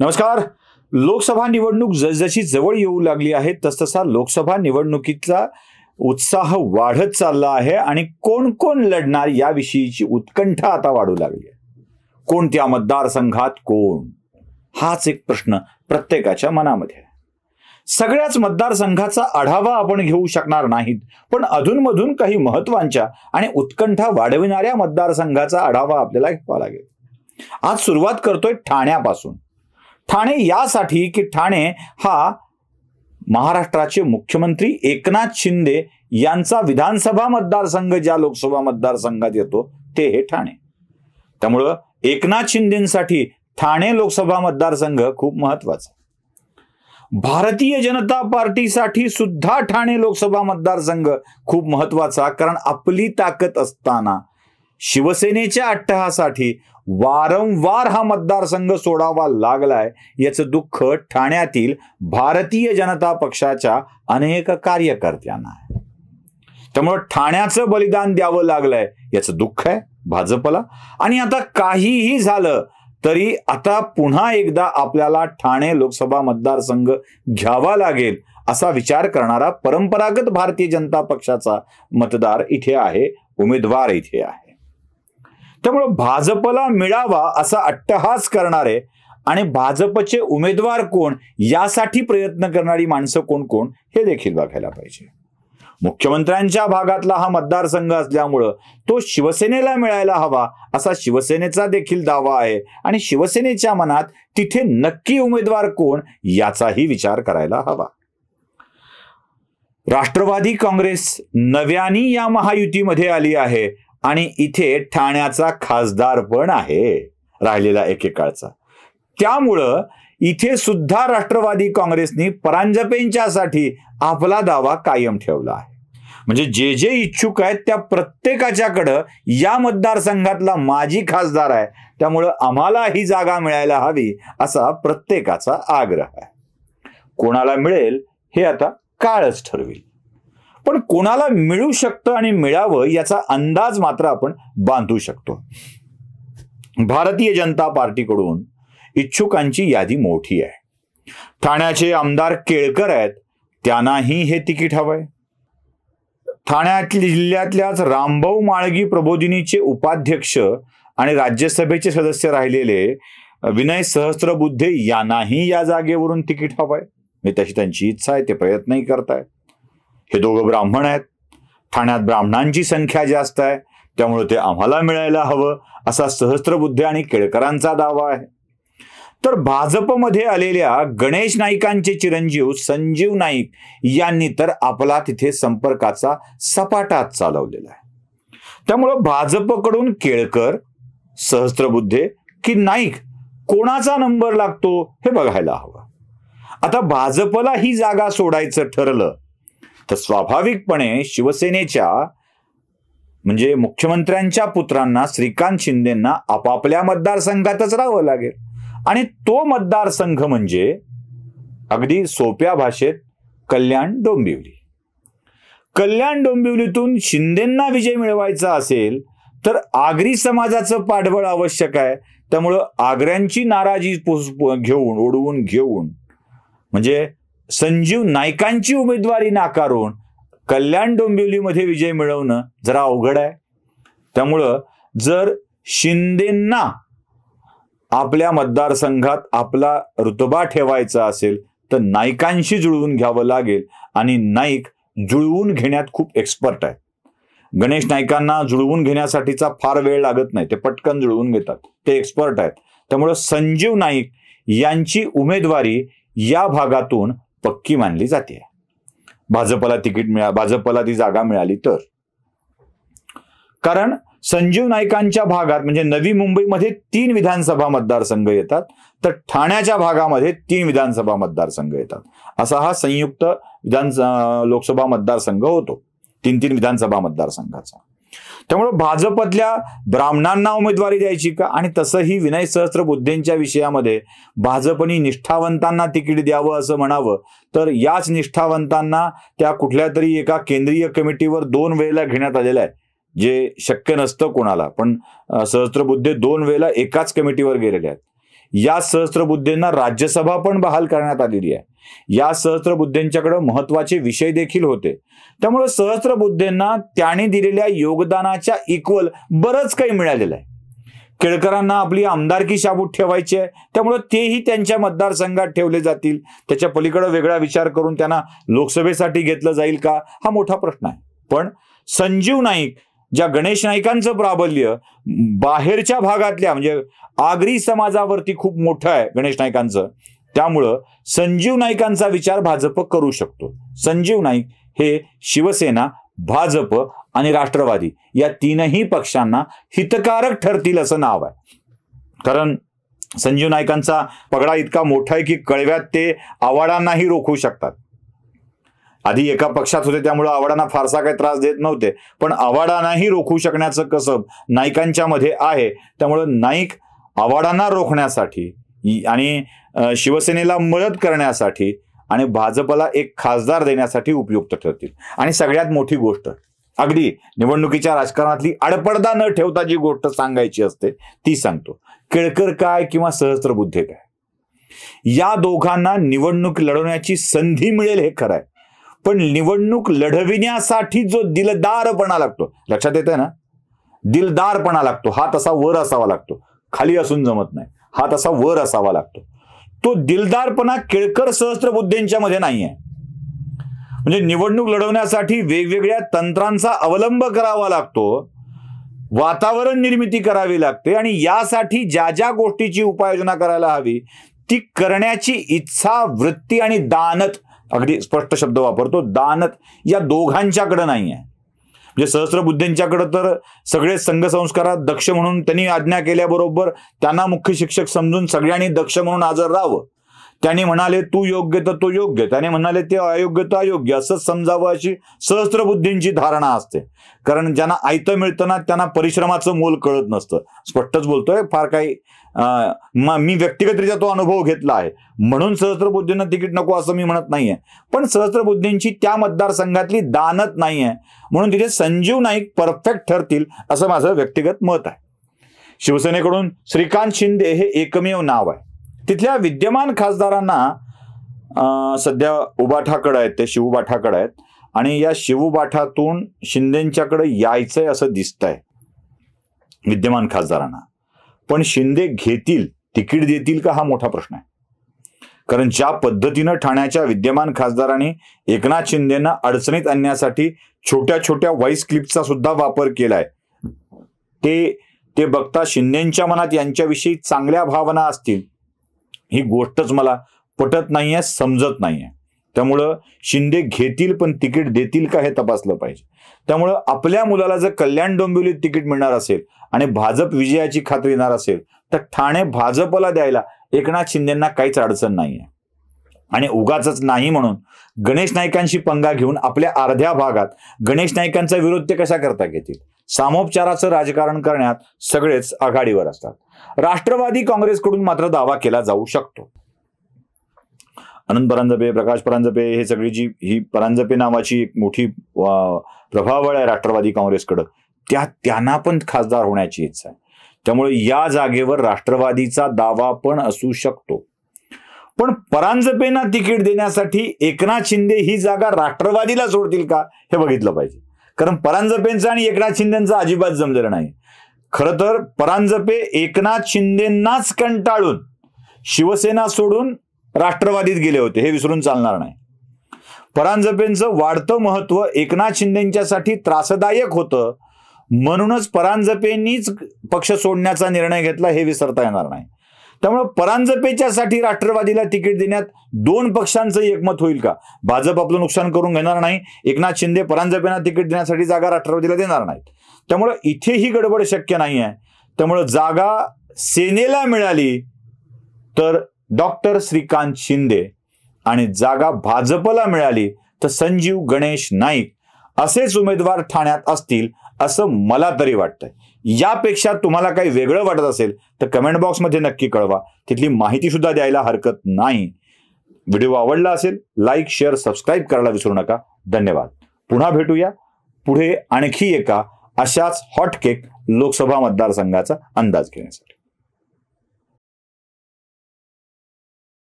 नमस्कार लोकसभा निवडणूक जसजशी जवळ येऊ लागली आहे तसतसा लोकसभा निवडणुकीचा उत्साह वाढत चालला आहे आणि कोण कोण लढणार याविषयीची उत्कंठा आता वाढू लागली आहे कोणत्या मतदारसंघात कोण हाच एक प्रश्न प्रत्येकाच्या मनामध्ये सगळ्याच मतदारसंघाचा आढावा आपण घेऊ शकणार नाहीत पण अधूनमधून काही महत्वांच्या आणि उत्कंठा वाढविणाऱ्या मतदारसंघाचा आढावा आपल्याला घ्यावा लागेल आज सुरुवात करतोय ठाण्यापासून ठाणे यासाठी की ठाणे हा महाराष्ट्राचे मुख्यमंत्री एकनाथ शिंदे यांचा विधानसभा मतदारसंघ ज्या लोकसभा मतदारसंघात येतो ते हे ठाणे त्यामुळं एकनाथ शिंदेसाठी ठाणे लोकसभा मतदारसंघ खूप महत्वाचा भारतीय जनता पार्टीसाठी सुद्धा ठाणे लोकसभा मतदारसंघ खूप महत्वाचा कारण आपली ताकद असताना शिवसेनेच्या अट्टहासाठी वारंवार हा मतदारसंघ सोडावा लागलाय याचं दुःख ठाण्यातील भारतीय जनता पक्षाच्या अनेक कार्यकर्त्यांना आहे त्यामुळं ठाण्याचं बलिदान द्यावं लागलंय याचं दुःख आहे भाजपला आणि आता काहीही झालं तरी आता पुन्हा एकदा आपल्याला ठाणे लोकसभा मतदारसंघ घ्यावा लागेल असा विचार करणारा परंपरागत भारतीय जनता पक्षाचा मतदार इथे आहे उमेदवार इथे आहे त्यामुळे भाजपला मिळावा असा अट्टहास करणारे आणि भाजपचे उमेदवार कोण यासाठी प्रयत्न करणारी माणसं कोण कोण हे देखील बघायला पाहिजे मुख्यमंत्र्यांच्या भागातला हा मतदारसंघ असल्यामुळं तो शिवसेनेला मिळायला हवा असा शिवसेनेचा देखील दावा आहे आणि शिवसेनेच्या मनात तिथे नक्की उमेदवार कोण याचाही विचार करायला हवा राष्ट्रवादी काँग्रेस नव्यानी या महायुतीमध्ये आली आहे आणि इथे ठाण्याचा खासदार पण आहे राहिलेला एकेकाळचा त्यामुळं इथे सुद्धा राष्ट्रवादी काँग्रेसनी परांजपेंच्यासाठी आपला दावा कायम ठेवला आहे म्हणजे जे जे इच्छुक आहेत त्या प्रत्येकाच्याकडं या मतदारसंघातला माजी खासदार आहे त्यामुळं आम्हाला ही जागा मिळायला हवी असा प्रत्येकाचा आग्रह आहे कोणाला मिळेल हे आता काळच ठरवेल पण कोणाला मिळू शकतं आणि मिळावं याचा अंदाज मात्र आपण बांधू शकतो भारतीय जनता पार्टीकडून इच्छुकांची यादी मोठी आहे ठाण्याचे आमदार केळकर आहेत त्यांनाही हे तिकीट हवं आहे ठाण्यात जिल्ह्यातल्याच रामभाऊ माळगी प्रबोधिनीचे उपाध्यक्ष आणि राज्यसभेचे सदस्य राहिलेले विनय सहस्त्रबुद्धे यांनाही या जागेवरून तिकीट हवं आहे मी तशी त्यांची इच्छा आहे ते प्रयत्नही करतायत हे दोघं ब्राह्मण आहेत ठाण्यात ब्राह्मणांची संख्या जास्त आहे त्यामुळे ते आम्हाला मिळायला हवं असा सहस्त्रबुद्धी आणि केळकरांचा दावा आहे तर भाजपमध्ये आलेल्या गणेश नाईकांचे चिरंजीव संजीव नाईक यांनी तर आपला तिथे संपर्काचा सपाटात चालवलेला आहे त्यामुळं भाजपकडून केळकर सहस्त्रबुद्धे की नाईक कोणाचा नंबर लागतो हे बघायला हवं आता भाजपला ही जागा सोडायचं ठरलं तर स्वाभाविकपणे शिवसेनेच्या म्हणजे मुख्यमंत्र्यांच्या पुत्रांना श्रीकांत शिंदेंना आपापल्या मतदारसंघातच राहावं लागेल आणि तो मतदारसंघ म्हणजे अगदी सोप्या भाषेत कल्याण डोंबिवली कल्याण डोंबिवलीतून शिंदेंना विजय मिळवायचा असेल तर आगरी समाजाचं पाठबळ आवश्यक आहे त्यामुळं आग्र्यांची नाराजी घेऊन ओढवून घेऊन म्हणजे संजीव नायकांची उमेदवारी नाकारून कल्याण डोंबिवलीमध्ये विजय मिळवणं जरा अवघड आहे त्यामुळं जर शिंदेंना आपल्या मतदारसंघात आपला रुतबा ठेवायचा असेल तर नायकांशी जुळवून घ्यावं लागेल आणि नाईक जुळवून घेण्यात खूप एक्सपर्ट आहे गणेश नायकांना जुळवून घेण्यासाठीचा फार वेळ लागत नाही ते पटकन जुळवून घेतात ते एक्सपर्ट आहेत त्यामुळं संजीव नाईक यांची उमेदवारी या भागातून पक्की मानली जाते भाजपला तिकीट मिळा भाजपला ती जागा मिळाली तर कारण संजीव नाईकांच्या भागात म्हणजे नवी मुंबईमध्ये तीन विधानसभा मतदारसंघ येतात तर ठाण्याच्या भागामध्ये तीन विधानसभा मतदारसंघ येतात असा हा संयुक्त विधान लोकसभा मतदारसंघ होतो तीन तीन विधानसभा मतदारसंघाचा त्यामुळे भाजपतल्या ब्राह्मणांना उमेदवारी द्यायची का आणि तसंही विनय सहस्त्रबुद्धेंच्या विषयामध्ये भाजपनी निष्ठावंतांना तिकीट द्यावं असं म्हणावं तर याच निष्ठावंतांना त्या कुठल्या तरी एका केंद्रीय कमिटीवर दोन वेळेला घेण्यात आलेलं आहे जे शक्य नसतं कोणाला पण सहस्त्रबुद्धे दोन वेळेला एकाच कमिटीवर गेलेले आहेत या सहस्त्रबुद्धींना राज्यसभा पण बहाल करण्यात आलेली आहे या सहस्त्रबुद्धींच्याकडे महत्वाचे विषय देखील होते त्यामुळे सहस्त्रबुद्धेंना त्याने दिलेल्या योगदानाच्या इक्वल बरंच काही मिळालेलं आहे केळकरांना आपली आमदारकी शाबूत ठेवायची आहे त्यामुळे तेही त्यांच्या मतदारसंघात ठेवले जातील त्याच्या पलीकडे वेगळा विचार करून त्यांना लोकसभेसाठी घेतलं जाईल का हा मोठा प्रश्न आहे पण संजीव नाईक ज्या गणेश नाईकांचं प्राबल्य बाहेरच्या भागातल्या म्हणजे आगरी समाजावरती खूप मोठं आहे गणेश नाईकांचं त्यामुळं संजीव नाईकांचा विचार भाजप करू शकतो संजीव नाईक हे शिवसेना भाजप आणि राष्ट्रवादी या तीनही पक्षांना हितकारक ठरतील असं नाव आहे कारण संजीव नाईकांचा पगडा इतका मोठा आहे की कळव्यात ते आवाडांनाही रोखू शकतात आधी एका पक्षात होते त्यामुळे आव्हाडांना फारसा काही त्रास देत नव्हते पण आव्हाडांनाही रोखू शकण्याचं कसब नायकांच्या मध्ये आहे त्यामुळं नाईक आव्हाडांना रोखण्यासाठी आणि शिवसेनेला मदत करण्यासाठी आणि भाजपला एक खासदार देण्यासाठी उपयुक्त ठरतील आणि सगळ्यात मोठी गोष्ट अगदी निवडणुकीच्या राजकारणातली अडपडदा न ठेवता जी गोष्ट सांगायची असते ती सांगतो केळकर काय किंवा सहस्त्रबुद्धे काय या दोघांना निवडणूक लढवण्याची संधी मिळेल हे खरं आहे पण निवडणूक लढविण्यासाठी जो दिलदारपणा लागतो लक्षात येत आहे ना दिलदारपणा लागतो हा तसा वर असावा लागतो खाली असून जमत नाही हा तसा वर असावा लागतो तो दिलदारपणा केळकर सहस्त्रबुद्धींच्या मध्ये नाही आहे म्हणजे निवडणूक लढवण्यासाठी वेगवेगळ्या तंत्रांचा अवलंब करावा लागतो वातावरण निर्मिती करावी लागते आणि यासाठी ज्या ज्या गोष्टीची उपाययोजना करायला हवी ती करण्याची इच्छा वृत्ती आणि दानत अगदी स्पष्ट शब्द वापरतो दानत या दोघांच्याकडे नाही आहे म्हणजे सहस्रबुद्धींच्याकडे तर सगळे संघसंस्कारात दक्ष म्हणून त्यांनी आज्ञा केल्याबरोबर त्यांना मुख्य शिक्षक समजून सगळ्यांनी दक्ष म्हणून हजर राहावं त्याने म्हणाले तू योग्य तर तो योग्य त्याने म्हणाले ते अयोग्य तर अयोग्य असं समजावं अशी सहस्त्र बुद्धींची धारणा असते कारण ज्यांना आयतं मिळतं ना त्यांना परिश्रमाचं मोल कळत नसतं स्पष्टच बोलतोय फार काही मी व्यक्तिगतरित्या तो अनुभव घेतला आहे म्हणून सहस्त्र बुद्धींना तिकीट नको असं मी म्हणत नाहीये पण सहस्त्र बुद्धींची त्या मतदारसंघातली दानत नाहीये म्हणून तिथे संजीव नाईक परफेक्ट ठरतील असं माझं व्यक्तिगत मत आहे शिवसेनेकडून श्रीकांत शिंदे हे एकमेव नाव आहे तिथल्या विद्यमान खासदारांना सध्या उबाठाकडं आहेत ते शिवबाठाकडं आहेत आणि या शिवबाठातून शिंदेच्याकडे यायचंय असं दिसतंय विद्यमान खासदारांना पण शिंदे घेतील तिकीट देतील का हा मोठा प्रश्न आहे कारण ज्या पद्धतीनं ठाण्याच्या विद्यमान खासदारांनी एकनाथ शिंदेना अडचणीत आणण्यासाठी छोट्या छोट्या व्हॉइस क्लिपचा सुद्धा वापर केलाय ते ते बघता शिंदेच्या मनात यांच्याविषयी चांगल्या भावना असतील ही गोष्टच मला पटत नाही आहे समजत नाही आहे त्यामुळं शिंदे घेतील पण तिकीट देतील का हे तपासलं पाहिजे त्यामुळं आपल्या मुलाला जर कल्याण डोंबिवलीत तिकीट मिळणार असेल आणि भाजप विजयाची खात्री येणार असेल तर ठाणे भाजपला द्यायला एकनाथ शिंदेना काहीच अडचण नाही आहे आणि उगाच नाही म्हणून गणेश नाईकांशी पंगा घेऊन आपल्या अर्ध्या भागात गणेश नायकांचा विरोध ते कसा करता घेतील सामोपचाराचं राजकारण करण्यात सगळेच आघाडीवर असतात राष्ट्रवादी काँग्रेसकडून मात्र दावा केला जाऊ शकतो अनंत परांजपे प्रकाश परांजपे हे सगळी जी ही परांजपे नावाची एक मोठी प्रभावळ आहे राष्ट्रवादी काँग्रेसकडं त्या त्यांना पण खासदार होण्याची इच्छा आहे त्यामुळे या जागेवर राष्ट्रवादीचा दावा पण असू शकतो पण परांजपेना तिकीट देण्यासाठी एकनाथ शिंदे ही जागा राष्ट्रवादीला सोडतील का हे बघितलं पाहिजे कारण परांजपेंचं आणि एकनाथ शिंदेचं अजिबात जमलेलं नाही खरं तर परांजपे एकनाथ शिंदेनाच कंटाळून शिवसेना सोडून राष्ट्रवादीत गेले होते हे विसरून चालणार नाही परांजपेंचं वाढतं महत्व एकनाथ शिंदेच्यासाठी त्रासदायक होतं म्हणूनच परांजपेंनीच पक्ष सोडण्याचा निर्णय घेतला हे विसरता येणार नाही त्यामुळे परांजपेच्यासाठी राष्ट्रवादीला तिकीट देण्यात दोन पक्षांचं एकमत होईल का भाजप आपलं नुकसान करून घेणार नाही एकनाथ शिंदे परांजपेना तिकीट देण्यासाठी जागा राष्ट्रवादीला देणार नाहीत त्यामुळं इथेही गडबड शक्य नाही आहे त्यामुळं जागा सेनेला मिळाली तर डॉक्टर श्रीकांत शिंदे आणि जागा भाजपला मिळाली तर संजीव गणेश नाईक असेच उमेदवार ठाण्यात असतील असं मला तरी वाटतंय यापेक्षा तुम्हाला काही वेगळं वाटत असेल तर कमेंट बॉक्समध्ये नक्की कळवा तिथली माहिती सुद्धा द्यायला हरकत नाही व्हिडिओ आवडला असेल लाईक शेअर सबस्क्राईब करायला विसरू नका धन्यवाद पुन्हा भेटूया पुढे आणखी एका अशाच हॉटकेक लोकसभा मतदारसंघाचा अंदाज घेण्यासाठी